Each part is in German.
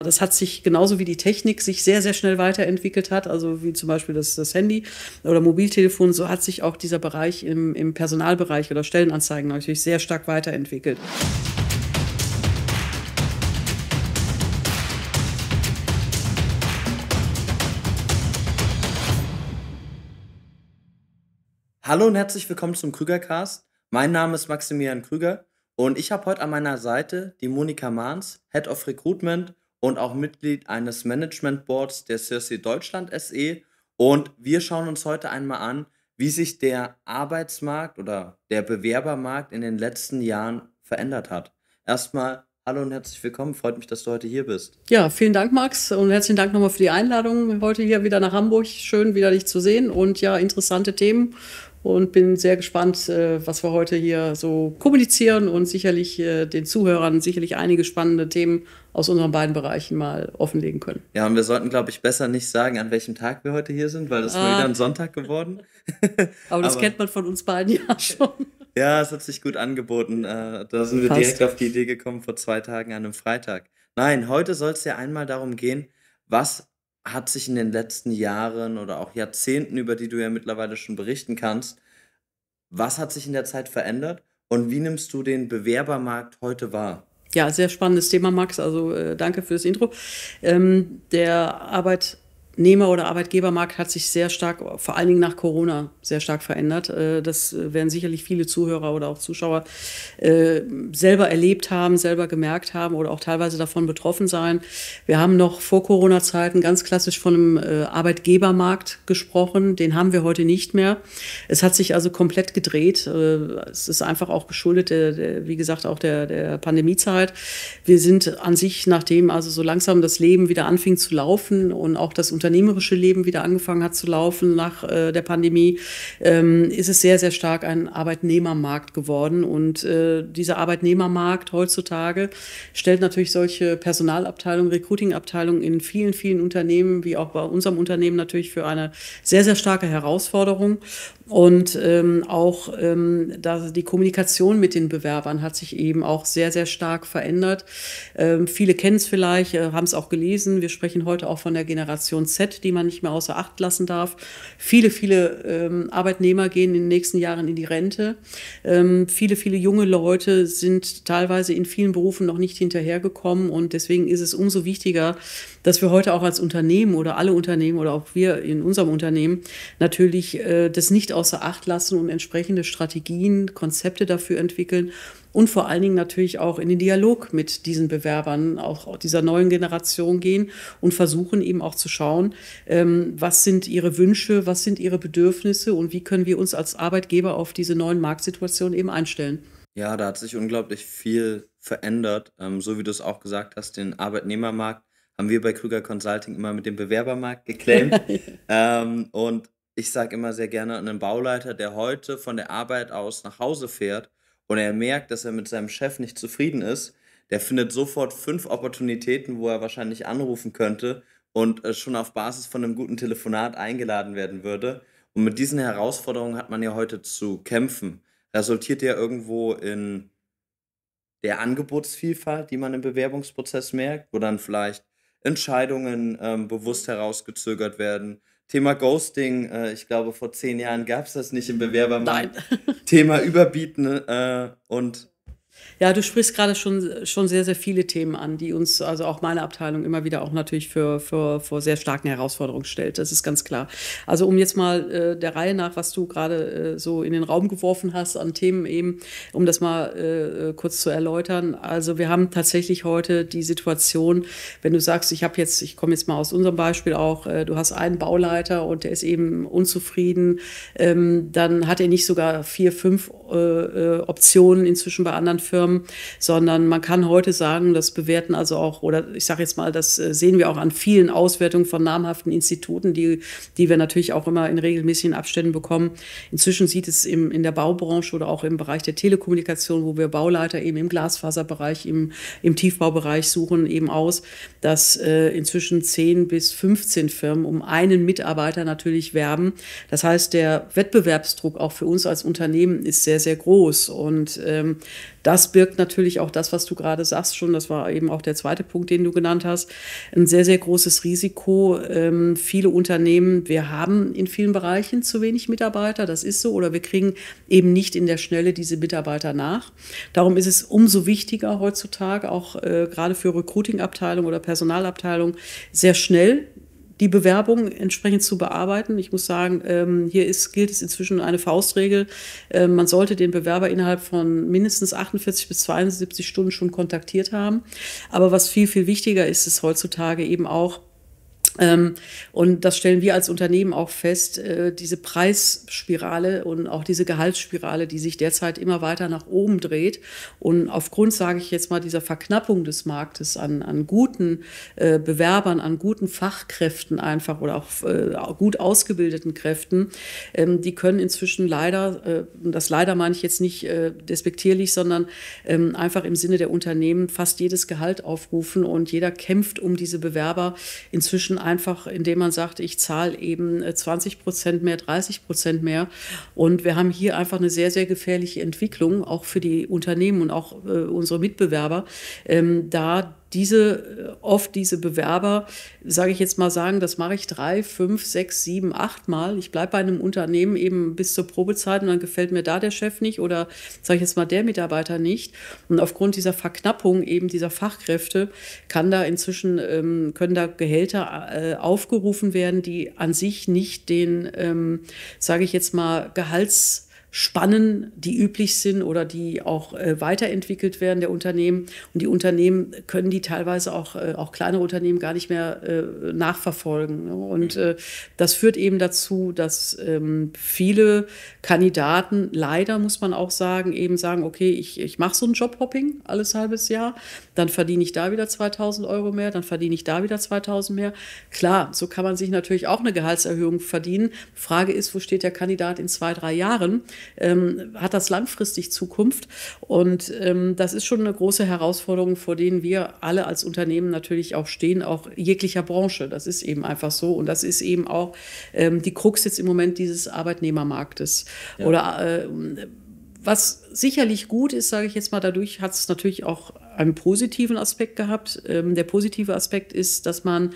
Das hat sich genauso wie die Technik sich sehr, sehr schnell weiterentwickelt hat, also wie zum Beispiel das, das Handy oder Mobiltelefon, so hat sich auch dieser Bereich im, im Personalbereich oder Stellenanzeigen natürlich sehr stark weiterentwickelt. Hallo und herzlich willkommen zum Krügercast. Mein Name ist Maximilian Krüger und ich habe heute an meiner Seite die Monika Mahns, Head of Recruitment und auch Mitglied eines Management Boards der Circe Deutschland SE. Und wir schauen uns heute einmal an, wie sich der Arbeitsmarkt oder der Bewerbermarkt in den letzten Jahren verändert hat. Erstmal hallo und herzlich willkommen. Freut mich, dass du heute hier bist. Ja, vielen Dank, Max. Und herzlichen Dank nochmal für die Einladung heute hier wieder nach Hamburg. Schön, wieder dich zu sehen und ja, interessante Themen und bin sehr gespannt, äh, was wir heute hier so kommunizieren und sicherlich äh, den Zuhörern sicherlich einige spannende Themen aus unseren beiden Bereichen mal offenlegen können. Ja, und wir sollten, glaube ich, besser nicht sagen, an welchem Tag wir heute hier sind, weil das ah. ist wieder ein Sonntag geworden. Aber das Aber kennt man von uns beiden ja schon. Ja, es hat sich gut angeboten. Äh, da sind wir Fast. direkt auf die Idee gekommen vor zwei Tagen an einem Freitag. Nein, heute soll es ja einmal darum gehen, was hat sich in den letzten Jahren oder auch Jahrzehnten, über die du ja mittlerweile schon berichten kannst, was hat sich in der Zeit verändert und wie nimmst du den Bewerbermarkt heute wahr? Ja, sehr spannendes Thema, Max. Also äh, danke fürs Intro. Ähm, der Arbeit Arbeitnehmer- oder Arbeitgebermarkt hat sich sehr stark, vor allen Dingen nach Corona, sehr stark verändert. Äh, das äh, werden sicherlich viele Zuhörer oder auch Zuschauer äh, selber erlebt haben, selber gemerkt haben oder auch teilweise davon betroffen sein. Wir haben noch vor Corona-Zeiten ganz klassisch von einem Arbeitgebermarkt gesprochen. Den haben wir heute nicht mehr. Es hat sich also komplett gedreht. Es ist einfach auch geschuldet, wie gesagt, auch der, der Pandemiezeit. Wir sind an sich, nachdem also so langsam das Leben wieder anfing zu laufen und auch das Unternehmen unternehmerische Leben wieder angefangen hat zu laufen nach äh, der Pandemie, ähm, ist es sehr, sehr stark ein Arbeitnehmermarkt geworden. Und äh, dieser Arbeitnehmermarkt heutzutage stellt natürlich solche Personalabteilungen, Recruiting-Abteilungen in vielen, vielen Unternehmen, wie auch bei unserem Unternehmen natürlich für eine sehr, sehr starke Herausforderung. Und ähm, auch ähm, da die Kommunikation mit den Bewerbern hat sich eben auch sehr, sehr stark verändert. Ähm, viele kennen es vielleicht, äh, haben es auch gelesen. Wir sprechen heute auch von der Generation Z. GEZ, die man nicht mehr außer Acht lassen darf. Viele, viele ähm, Arbeitnehmer gehen in den nächsten Jahren in die Rente. Ähm, viele, viele junge Leute sind teilweise in vielen Berufen noch nicht hinterhergekommen und deswegen ist es umso wichtiger, dass wir heute auch als Unternehmen oder alle Unternehmen oder auch wir in unserem Unternehmen natürlich äh, das nicht außer Acht lassen und entsprechende Strategien, Konzepte dafür entwickeln, und vor allen Dingen natürlich auch in den Dialog mit diesen Bewerbern, auch dieser neuen Generation gehen und versuchen eben auch zu schauen, ähm, was sind ihre Wünsche, was sind ihre Bedürfnisse und wie können wir uns als Arbeitgeber auf diese neuen Marktsituationen eben einstellen. Ja, da hat sich unglaublich viel verändert. Ähm, so wie du es auch gesagt hast, den Arbeitnehmermarkt haben wir bei Krüger Consulting immer mit dem Bewerbermarkt geclaimt. ähm, und ich sage immer sehr gerne, einen Bauleiter, der heute von der Arbeit aus nach Hause fährt, und er merkt, dass er mit seinem Chef nicht zufrieden ist, der findet sofort fünf Opportunitäten, wo er wahrscheinlich anrufen könnte und äh, schon auf Basis von einem guten Telefonat eingeladen werden würde. Und mit diesen Herausforderungen hat man ja heute zu kämpfen. Resultiert ja irgendwo in der Angebotsvielfalt, die man im Bewerbungsprozess merkt, wo dann vielleicht Entscheidungen ähm, bewusst herausgezögert werden Thema Ghosting, äh, ich glaube, vor zehn Jahren gab es das nicht im Bewerbermarkt. Nein. Thema Überbieten äh, und ja, du sprichst gerade schon, schon sehr, sehr viele Themen an, die uns, also auch meine Abteilung, immer wieder auch natürlich für, für, für sehr starken Herausforderungen stellt. Das ist ganz klar. Also um jetzt mal äh, der Reihe nach, was du gerade äh, so in den Raum geworfen hast an Themen eben, um das mal äh, äh, kurz zu erläutern. Also wir haben tatsächlich heute die Situation, wenn du sagst, ich habe jetzt, ich komme jetzt mal aus unserem Beispiel auch, äh, du hast einen Bauleiter und der ist eben unzufrieden, ähm, dann hat er nicht sogar vier, fünf äh, äh Optionen inzwischen bei anderen Firmen, sondern man kann heute sagen, das bewerten also auch, oder ich sage jetzt mal, das äh, sehen wir auch an vielen Auswertungen von namhaften Instituten, die, die wir natürlich auch immer in regelmäßigen Abständen bekommen. Inzwischen sieht es im, in der Baubranche oder auch im Bereich der Telekommunikation, wo wir Bauleiter eben im Glasfaserbereich, im, im Tiefbaubereich suchen, eben aus, dass äh, inzwischen 10 bis 15 Firmen um einen Mitarbeiter natürlich werben. Das heißt, der Wettbewerbsdruck auch für uns als Unternehmen ist sehr, sehr groß. Und ähm, das birgt natürlich auch das, was du gerade sagst schon, das war eben auch der zweite Punkt, den du genannt hast, ein sehr, sehr großes Risiko. Ähm, viele Unternehmen, wir haben in vielen Bereichen zu wenig Mitarbeiter, das ist so, oder wir kriegen eben nicht in der Schnelle diese Mitarbeiter nach. Darum ist es umso wichtiger heutzutage, auch äh, gerade für recruiting abteilungen oder Personalabteilungen, sehr schnell die Bewerbung entsprechend zu bearbeiten. Ich muss sagen, ähm, hier ist, gilt es inzwischen eine Faustregel. Ähm, man sollte den Bewerber innerhalb von mindestens 48 bis 72 Stunden schon kontaktiert haben. Aber was viel, viel wichtiger ist, ist heutzutage eben auch, ähm, und das stellen wir als Unternehmen auch fest, äh, diese Preisspirale und auch diese Gehaltsspirale, die sich derzeit immer weiter nach oben dreht. Und aufgrund, sage ich jetzt mal, dieser Verknappung des Marktes an, an guten äh, Bewerbern, an guten Fachkräften einfach oder auch äh, gut ausgebildeten Kräften, ähm, die können inzwischen leider, das leider meine ich jetzt nicht despektierlich, sondern ähm, einfach im Sinne der Unternehmen fast jedes Gehalt aufrufen und jeder kämpft um diese Bewerber inzwischen einfach, indem man sagt, ich zahle eben 20 äh, Prozent mehr, 30 Prozent mehr. Und wir haben hier einfach eine sehr, sehr gefährliche Entwicklung, auch für die Unternehmen und auch äh, unsere Mitbewerber, ähm, da diese, äh, oft diese Bewerber, sage ich jetzt mal sagen, das mache ich drei, fünf, sechs, sieben, acht Mal. Ich bleibe bei einem Unternehmen eben bis zur Probezeit und dann gefällt mir da der Chef nicht oder sage ich jetzt mal der Mitarbeiter nicht. Und aufgrund dieser Verknappung eben dieser Fachkräfte kann da inzwischen, ähm, können da Gehälter äh, aufgerufen werden, die an sich nicht den, ähm, sage ich jetzt mal, Gehalts Spannen, die üblich sind oder die auch äh, weiterentwickelt werden der Unternehmen. Und die Unternehmen können die teilweise auch, äh, auch kleine Unternehmen gar nicht mehr äh, nachverfolgen. Ne? Und mhm. äh, das führt eben dazu, dass ähm, viele Kandidaten leider, muss man auch sagen, eben sagen, okay, ich, ich mache so ein Jobhopping alles halbes Jahr dann verdiene ich da wieder 2000 Euro mehr, dann verdiene ich da wieder 2000 mehr. Klar, so kann man sich natürlich auch eine Gehaltserhöhung verdienen. Frage ist, wo steht der Kandidat in zwei, drei Jahren? Ähm, hat das langfristig Zukunft? Und ähm, das ist schon eine große Herausforderung, vor denen wir alle als Unternehmen natürlich auch stehen, auch jeglicher Branche. Das ist eben einfach so. Und das ist eben auch ähm, die Krux jetzt im Moment dieses Arbeitnehmermarktes. Ja. Oder äh, was sicherlich gut ist, sage ich jetzt mal, dadurch hat es natürlich auch einen positiven Aspekt gehabt. Ähm, der positive Aspekt ist, dass man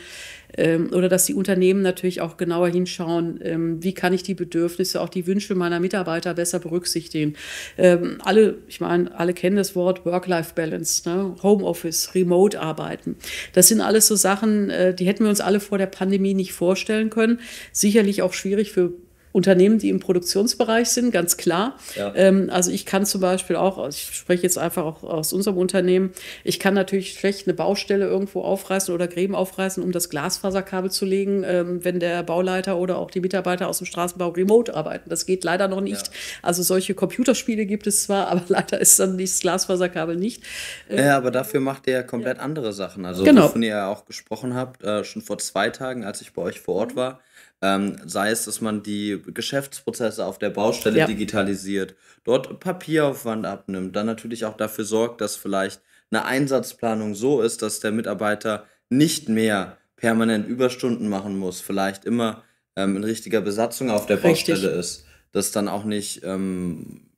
ähm, oder dass die Unternehmen natürlich auch genauer hinschauen, ähm, wie kann ich die Bedürfnisse, auch die Wünsche meiner Mitarbeiter besser berücksichtigen. Ähm, alle, ich meine, alle kennen das Wort Work-Life-Balance, ne? Homeoffice, Remote-Arbeiten. Das sind alles so Sachen, äh, die hätten wir uns alle vor der Pandemie nicht vorstellen können. Sicherlich auch schwierig für Unternehmen, die im Produktionsbereich sind, ganz klar. Ja. Ähm, also ich kann zum Beispiel auch, also ich spreche jetzt einfach auch aus unserem Unternehmen, ich kann natürlich schlecht eine Baustelle irgendwo aufreißen oder Gräben aufreißen, um das Glasfaserkabel zu legen, ähm, wenn der Bauleiter oder auch die Mitarbeiter aus dem Straßenbau remote arbeiten. Das geht leider noch nicht. Ja. Also solche Computerspiele gibt es zwar, aber leider ist dann dieses Glasfaserkabel nicht. Ähm, ja, aber dafür macht ihr ja komplett ja. andere Sachen. Also genau. wovon ihr ja auch gesprochen habt, äh, schon vor zwei Tagen, als ich bei euch vor Ort mhm. war, ähm, sei es, dass man die Geschäftsprozesse auf der Baustelle ja. digitalisiert, dort Papieraufwand abnimmt, dann natürlich auch dafür sorgt, dass vielleicht eine Einsatzplanung so ist, dass der Mitarbeiter nicht mehr permanent Überstunden machen muss, vielleicht immer ähm, in richtiger Besatzung auf der Baustelle Richtig. ist, dass dann auch nicht ähm,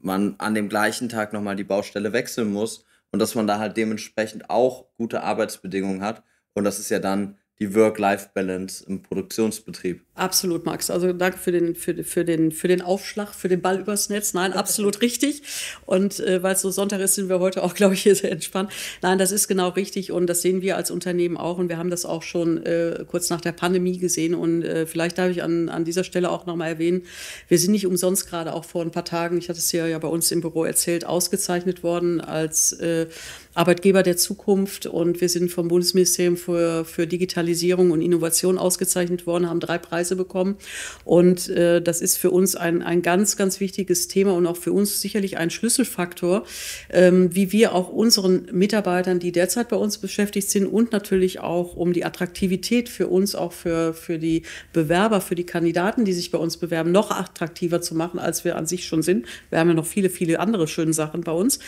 man an dem gleichen Tag nochmal die Baustelle wechseln muss und dass man da halt dementsprechend auch gute Arbeitsbedingungen hat. Und das ist ja dann die Work-Life-Balance im Produktionsbetrieb. Absolut, Max. Also danke für den, für, für, den, für den Aufschlag, für den Ball übers Netz. Nein, absolut richtig. Und äh, weil es so Sonntag ist, sind wir heute auch, glaube ich, hier sehr entspannt. Nein, das ist genau richtig und das sehen wir als Unternehmen auch und wir haben das auch schon äh, kurz nach der Pandemie gesehen und äh, vielleicht darf ich an, an dieser Stelle auch nochmal erwähnen, wir sind nicht umsonst gerade auch vor ein paar Tagen, ich hatte es ja, ja bei uns im Büro erzählt, ausgezeichnet worden als äh, Arbeitgeber der Zukunft und wir sind vom Bundesministerium für, für Digitalisierung Digitalisierung und Innovation ausgezeichnet worden, haben drei Preise bekommen. Und äh, das ist für uns ein, ein ganz, ganz wichtiges Thema und auch für uns sicherlich ein Schlüsselfaktor, ähm, wie wir auch unseren Mitarbeitern, die derzeit bei uns beschäftigt sind und natürlich auch um die Attraktivität für uns, auch für, für die Bewerber, für die Kandidaten, die sich bei uns bewerben, noch attraktiver zu machen, als wir an sich schon sind. Wir haben ja noch viele, viele andere schöne Sachen bei uns.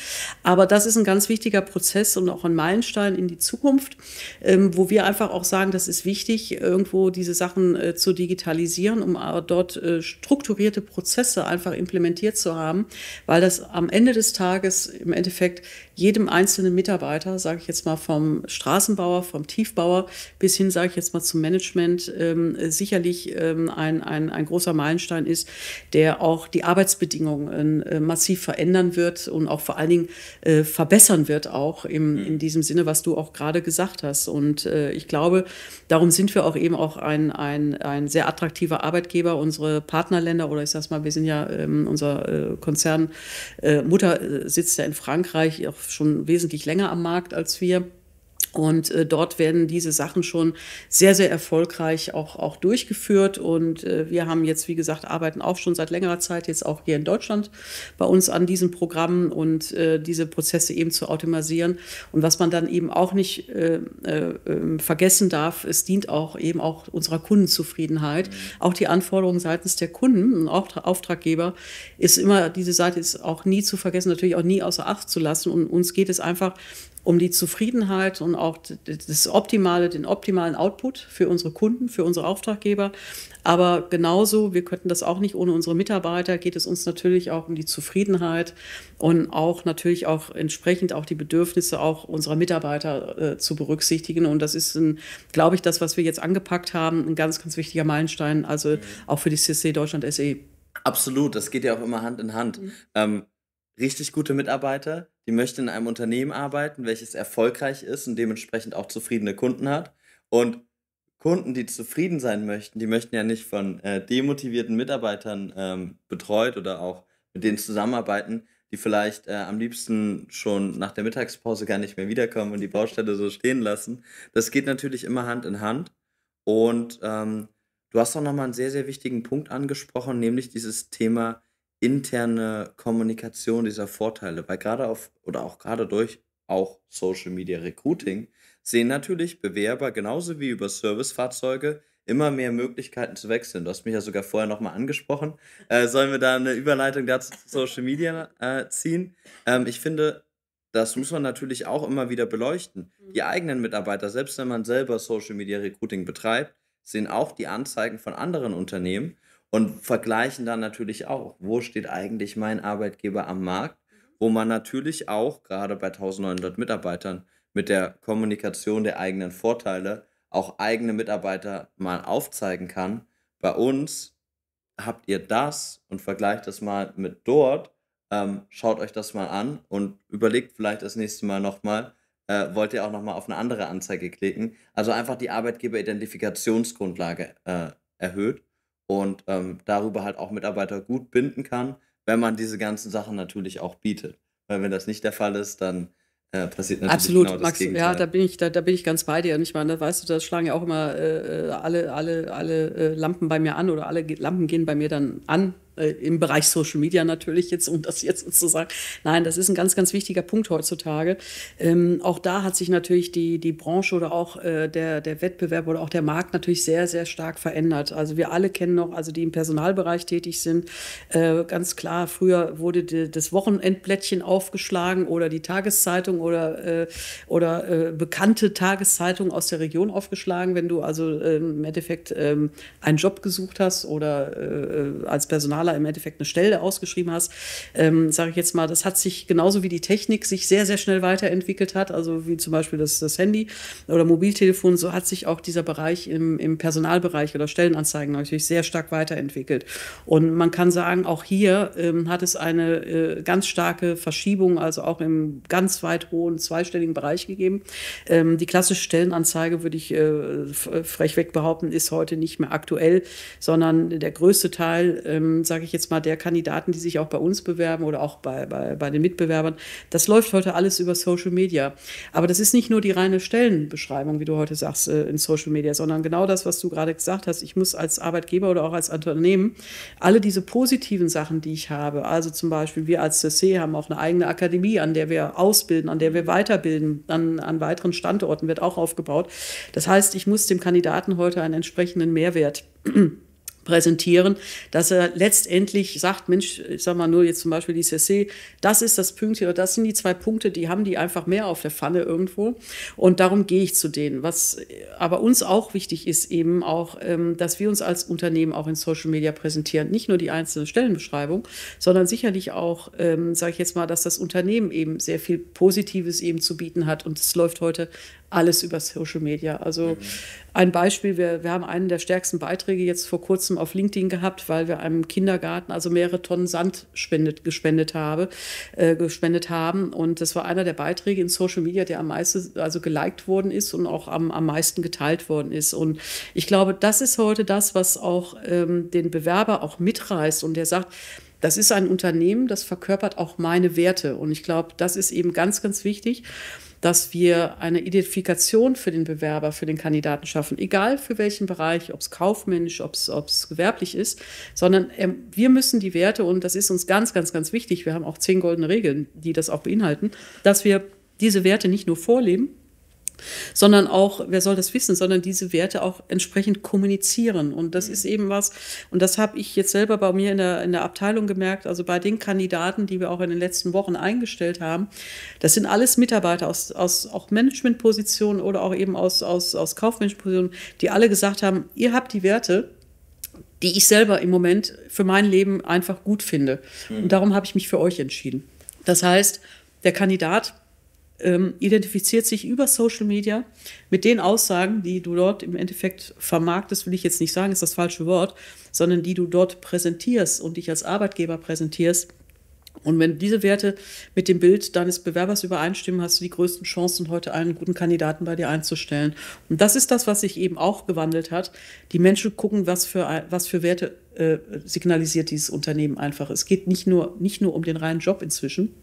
Aber das ist ein ganz wichtiger Prozess und auch ein Meilenstein in die Zukunft, ähm, wo wir einfach auch sagen, das ist wichtig, irgendwo diese Sachen äh, zu digitalisieren, um äh, dort äh, strukturierte Prozesse einfach implementiert zu haben, weil das am Ende des Tages im Endeffekt jedem einzelnen Mitarbeiter, sage ich jetzt mal vom Straßenbauer, vom Tiefbauer bis hin, sage ich jetzt mal zum Management, ähm, sicherlich ähm, ein, ein, ein großer Meilenstein ist, der auch die Arbeitsbedingungen äh, massiv verändern wird und auch vor allen Dingen äh, verbessern wird, auch im, mhm. in diesem Sinne, was du auch gerade gesagt hast. Und äh, ich glaube, darum sind wir auch eben auch ein, ein, ein sehr attraktiver Arbeitgeber. Unsere Partnerländer oder ich sag's mal, wir sind ja, ähm, unser äh, Konzern äh, Mutter sitzt ja in Frankreich auch schon wesentlich länger am Markt als wir. Und äh, dort werden diese Sachen schon sehr, sehr erfolgreich auch, auch durchgeführt. Und äh, wir haben jetzt, wie gesagt, arbeiten auch schon seit längerer Zeit jetzt auch hier in Deutschland bei uns an diesen Programmen und äh, diese Prozesse eben zu automatisieren. Und was man dann eben auch nicht äh, äh, ähm, vergessen darf, es dient auch eben auch unserer Kundenzufriedenheit. Mhm. Auch die Anforderungen seitens der Kunden und Auftraggeber ist immer, diese Seite ist auch nie zu vergessen, natürlich auch nie außer Acht zu lassen. Und uns geht es einfach um die Zufriedenheit und auch das optimale, den optimalen Output für unsere Kunden, für unsere Auftraggeber. Aber genauso, wir könnten das auch nicht ohne unsere Mitarbeiter, geht es uns natürlich auch um die Zufriedenheit und auch natürlich auch entsprechend auch die Bedürfnisse auch unserer Mitarbeiter äh, zu berücksichtigen. Und das ist, ein, glaube ich, das, was wir jetzt angepackt haben, ein ganz, ganz wichtiger Meilenstein, also mhm. auch für die CC Deutschland SE. Absolut, das geht ja auch immer Hand in Hand. Mhm. Ähm, richtig gute Mitarbeiter, die möchten in einem Unternehmen arbeiten, welches erfolgreich ist und dementsprechend auch zufriedene Kunden hat. Und Kunden, die zufrieden sein möchten, die möchten ja nicht von äh, demotivierten Mitarbeitern ähm, betreut oder auch mit denen zusammenarbeiten, die vielleicht äh, am liebsten schon nach der Mittagspause gar nicht mehr wiederkommen und die Baustelle so stehen lassen. Das geht natürlich immer Hand in Hand. Und ähm, du hast auch nochmal einen sehr, sehr wichtigen Punkt angesprochen, nämlich dieses Thema interne Kommunikation dieser Vorteile, weil gerade auf oder auch gerade durch auch Social Media Recruiting sehen natürlich Bewerber genauso wie über Servicefahrzeuge immer mehr Möglichkeiten zu wechseln. Du hast mich ja sogar vorher nochmal angesprochen. Äh, sollen wir da eine Überleitung dazu zu Social Media äh, ziehen? Ähm, ich finde, das muss man natürlich auch immer wieder beleuchten. Mhm. Die eigenen Mitarbeiter, selbst wenn man selber Social Media Recruiting betreibt, sehen auch die Anzeigen von anderen Unternehmen und vergleichen dann natürlich auch, wo steht eigentlich mein Arbeitgeber am Markt, wo man natürlich auch gerade bei 1900 Mitarbeitern mit der Kommunikation der eigenen Vorteile auch eigene Mitarbeiter mal aufzeigen kann. Bei uns habt ihr das und vergleicht das mal mit dort. Ähm, schaut euch das mal an und überlegt vielleicht das nächste Mal nochmal, äh, wollt ihr auch nochmal auf eine andere Anzeige klicken. Also einfach die Arbeitgeberidentifikationsgrundlage äh, erhöht und ähm, darüber halt auch Mitarbeiter gut binden kann, wenn man diese ganzen Sachen natürlich auch bietet. Weil wenn das nicht der Fall ist, dann äh, passiert natürlich Absolut, genau das Max, Gegenteil. ja, da bin ich, da, da bin ich ganz bei dir. Und ich meine, da weißt du, da schlagen ja auch immer äh, äh, alle, alle, alle äh, Lampen bei mir an oder alle Lampen gehen bei mir dann an, äh, im Bereich Social Media natürlich jetzt, um das jetzt zu sagen. Nein, das ist ein ganz, ganz wichtiger Punkt heutzutage. Ähm, auch da hat sich natürlich die, die Branche oder auch äh, der, der Wettbewerb oder auch der Markt natürlich sehr, sehr stark verändert. Also wir alle kennen noch, also die im Personalbereich tätig sind, äh, ganz klar, früher wurde die, das Wochenendblättchen aufgeschlagen oder die Tageszeitung oder, äh, oder äh, bekannte Tageszeitung aus der Region aufgeschlagen, wenn du also ähm, im Endeffekt ähm, einen Job gesucht hast oder als Personal Maler im Endeffekt eine Stelle ausgeschrieben hast, ähm, sage ich jetzt mal, das hat sich genauso wie die Technik sich sehr, sehr schnell weiterentwickelt hat, also wie zum Beispiel das, das Handy oder Mobiltelefon, so hat sich auch dieser Bereich im, im Personalbereich oder Stellenanzeigen natürlich sehr stark weiterentwickelt. Und man kann sagen, auch hier ähm, hat es eine äh, ganz starke Verschiebung, also auch im ganz weit hohen zweistelligen Bereich gegeben. Ähm, die klassische Stellenanzeige, würde ich äh, frech behaupten, ist heute nicht mehr aktuell, sondern der größte Teil, ähm, sage ich jetzt mal, der Kandidaten, die sich auch bei uns bewerben oder auch bei, bei, bei den Mitbewerbern. Das läuft heute alles über Social Media. Aber das ist nicht nur die reine Stellenbeschreibung, wie du heute sagst, äh, in Social Media, sondern genau das, was du gerade gesagt hast. Ich muss als Arbeitgeber oder auch als Unternehmen alle diese positiven Sachen, die ich habe, also zum Beispiel wir als CC haben auch eine eigene Akademie, an der wir ausbilden, an der wir weiterbilden, an, an weiteren Standorten wird auch aufgebaut. Das heißt, ich muss dem Kandidaten heute einen entsprechenden Mehrwert präsentieren, dass er letztendlich sagt, Mensch, ich sag mal nur jetzt zum Beispiel die CC, das ist das Pünktchen oder das sind die zwei Punkte, die haben die einfach mehr auf der Pfanne irgendwo und darum gehe ich zu denen. Was aber uns auch wichtig ist eben auch, ähm, dass wir uns als Unternehmen auch in Social Media präsentieren, nicht nur die einzelne Stellenbeschreibung, sondern sicherlich auch, ähm, sage ich jetzt mal, dass das Unternehmen eben sehr viel Positives eben zu bieten hat und es läuft heute alles über Social Media. Also mhm. ein Beispiel, wir, wir haben einen der stärksten Beiträge jetzt vor kurzem kurzem auf LinkedIn gehabt, weil wir einem Kindergarten also mehrere Tonnen Sand spendet, gespendet, habe, äh, gespendet haben. Und das war einer der Beiträge in Social Media, der am meisten also geliked worden ist und auch am, am meisten geteilt worden ist. Und ich glaube, das ist heute das, was auch ähm, den Bewerber auch mitreißt und der sagt, das ist ein Unternehmen, das verkörpert auch meine Werte. Und ich glaube, das ist eben ganz, ganz wichtig dass wir eine Identifikation für den Bewerber, für den Kandidaten schaffen, egal für welchen Bereich, ob es kaufmännisch, ob es gewerblich ist, sondern ähm, wir müssen die Werte, und das ist uns ganz, ganz, ganz wichtig, wir haben auch zehn goldene Regeln, die das auch beinhalten, dass wir diese Werte nicht nur vorleben, sondern auch, wer soll das wissen, sondern diese Werte auch entsprechend kommunizieren. Und das mhm. ist eben was, und das habe ich jetzt selber bei mir in der, in der Abteilung gemerkt, also bei den Kandidaten, die wir auch in den letzten Wochen eingestellt haben, das sind alles Mitarbeiter aus, aus auch Managementpositionen oder auch eben aus, aus, aus Kaufmanagementpositionen, die alle gesagt haben, ihr habt die Werte, die ich selber im Moment für mein Leben einfach gut finde. Und darum habe ich mich für euch entschieden. Das heißt, der Kandidat ähm, identifiziert sich über Social Media mit den Aussagen, die du dort im Endeffekt vermarktest, will ich jetzt nicht sagen, ist das falsche Wort, sondern die du dort präsentierst und dich als Arbeitgeber präsentierst. Und wenn diese Werte mit dem Bild deines Bewerbers übereinstimmen, hast du die größten Chancen, heute einen guten Kandidaten bei dir einzustellen. Und das ist das, was sich eben auch gewandelt hat. Die Menschen gucken, was für, was für Werte äh, signalisiert dieses Unternehmen einfach. Es geht nicht nur, nicht nur um den reinen Job inzwischen,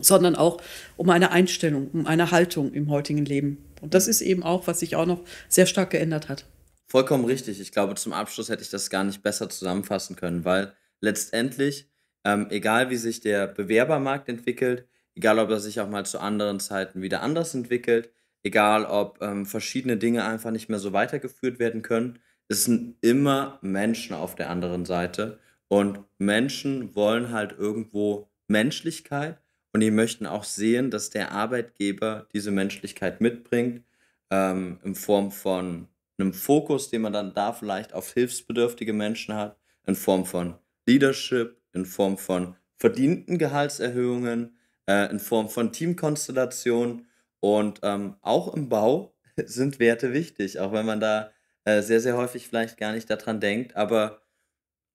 sondern auch um eine Einstellung, um eine Haltung im heutigen Leben. Und das ist eben auch, was sich auch noch sehr stark geändert hat. Vollkommen richtig. Ich glaube, zum Abschluss hätte ich das gar nicht besser zusammenfassen können, weil letztendlich, ähm, egal wie sich der Bewerbermarkt entwickelt, egal ob er sich auch mal zu anderen Zeiten wieder anders entwickelt, egal ob ähm, verschiedene Dinge einfach nicht mehr so weitergeführt werden können, es sind immer Menschen auf der anderen Seite. Und Menschen wollen halt irgendwo Menschlichkeit und die möchten auch sehen, dass der Arbeitgeber diese Menschlichkeit mitbringt, ähm, in Form von einem Fokus, den man dann da vielleicht auf hilfsbedürftige Menschen hat, in Form von Leadership, in Form von verdienten Gehaltserhöhungen, äh, in Form von Teamkonstellationen. Und ähm, auch im Bau sind Werte wichtig, auch wenn man da äh, sehr, sehr häufig vielleicht gar nicht daran denkt. Aber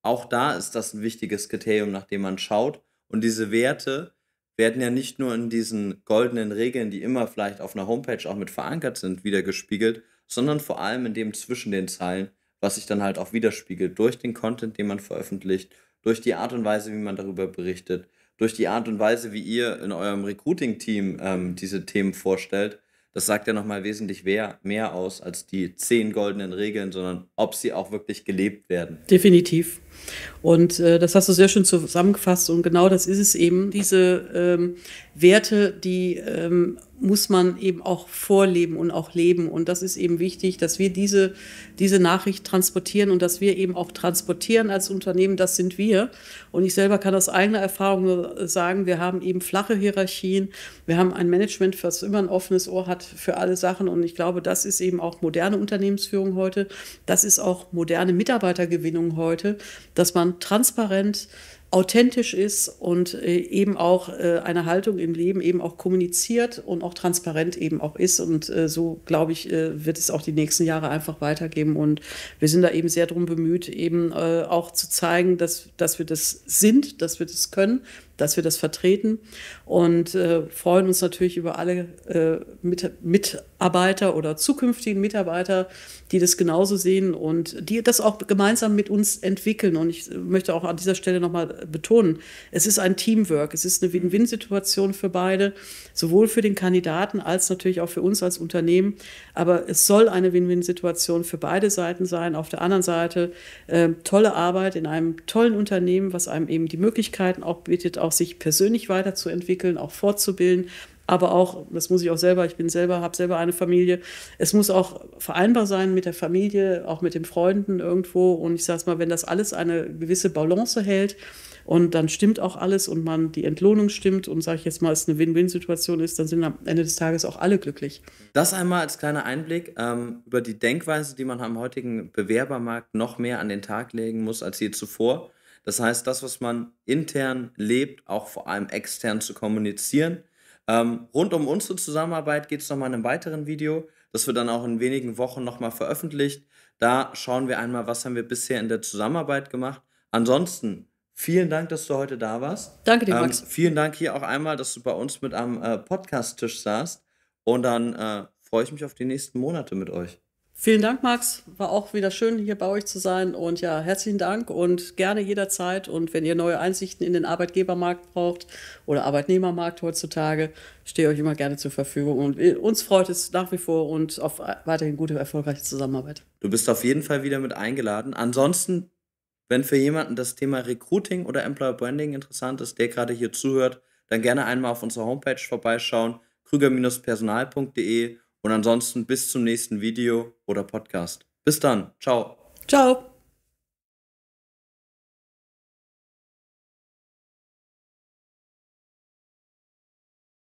auch da ist das ein wichtiges Kriterium, nach dem man schaut. Und diese Werte, werden ja nicht nur in diesen goldenen Regeln, die immer vielleicht auf einer Homepage auch mit verankert sind, wiedergespiegelt, sondern vor allem in dem zwischen den Zeilen, was sich dann halt auch widerspiegelt durch den Content, den man veröffentlicht, durch die Art und Weise, wie man darüber berichtet, durch die Art und Weise, wie ihr in eurem Recruiting-Team ähm, diese Themen vorstellt das sagt ja nochmal wesentlich mehr, mehr aus als die zehn goldenen Regeln, sondern ob sie auch wirklich gelebt werden. Definitiv. Und äh, das hast du sehr schön zusammengefasst und genau das ist es eben, diese ähm, Werte, die ähm, muss man eben auch vorleben und auch leben. Und das ist eben wichtig, dass wir diese, diese Nachricht transportieren und dass wir eben auch transportieren als Unternehmen, das sind wir. Und ich selber kann aus eigener Erfahrung nur sagen, wir haben eben flache Hierarchien, wir haben ein Management, was immer ein offenes Ohr hat für alle Sachen. Und ich glaube, das ist eben auch moderne Unternehmensführung heute, das ist auch moderne Mitarbeitergewinnung heute, dass man transparent authentisch ist und äh, eben auch äh, eine Haltung im Leben eben auch kommuniziert und auch transparent eben auch ist. Und äh, so, glaube ich, wird es auch die nächsten Jahre einfach weitergeben. Und wir sind da eben sehr darum bemüht, eben auch zu zeigen, dass, dass wir das sind, dass wir das können, dass wir das vertreten und äh, freuen uns natürlich über alle äh, Mit Mitarbeiter oder zukünftigen Mitarbeiter, die das genauso sehen und die das auch gemeinsam mit uns entwickeln. Und ich möchte auch an dieser Stelle nochmal betonen, es ist ein Teamwork, es ist eine Win-Win-Situation für beide, sowohl für den Kandidaten als natürlich auch für uns als Unternehmen. Aber es soll eine Win-Win-Situation für beide Seiten sein. Auf der anderen Seite äh, tolle Arbeit in einem tollen Unternehmen, was einem eben die Möglichkeiten auch bietet, auch auch sich persönlich weiterzuentwickeln, auch fortzubilden, aber auch, das muss ich auch selber, ich bin selber, habe selber eine Familie, es muss auch vereinbar sein mit der Familie, auch mit den Freunden irgendwo. Und ich sage es mal, wenn das alles eine gewisse Balance hält und dann stimmt auch alles und man die Entlohnung stimmt und sage ich jetzt mal, es eine Win-Win-Situation ist, dann sind am Ende des Tages auch alle glücklich. Das einmal als kleiner Einblick ähm, über die Denkweise, die man am heutigen Bewerbermarkt noch mehr an den Tag legen muss als je zuvor. Das heißt, das, was man intern lebt, auch vor allem extern zu kommunizieren. Ähm, rund um unsere Zusammenarbeit geht es nochmal in einem weiteren Video, das wir dann auch in wenigen Wochen nochmal veröffentlicht. Da schauen wir einmal, was haben wir bisher in der Zusammenarbeit gemacht. Ansonsten Vielen Dank, dass du heute da warst. Danke dir, ähm, Max. Ähm, vielen Dank hier auch einmal, dass du bei uns mit am äh, Podcast-Tisch saßt. Und dann äh, freue ich mich auf die nächsten Monate mit euch. Vielen Dank, Max. War auch wieder schön, hier bei euch zu sein. Und ja, herzlichen Dank und gerne jederzeit. Und wenn ihr neue Einsichten in den Arbeitgebermarkt braucht oder Arbeitnehmermarkt heutzutage, stehe euch immer gerne zur Verfügung. Und uns freut es nach wie vor und auf weiterhin gute, erfolgreiche Zusammenarbeit. Du bist auf jeden Fall wieder mit eingeladen. Ansonsten, wenn für jemanden das Thema Recruiting oder Employer Branding interessant ist, der gerade hier zuhört, dann gerne einmal auf unserer Homepage vorbeischauen, krüger-personal.de und ansonsten bis zum nächsten Video oder Podcast. Bis dann. Ciao. Ciao.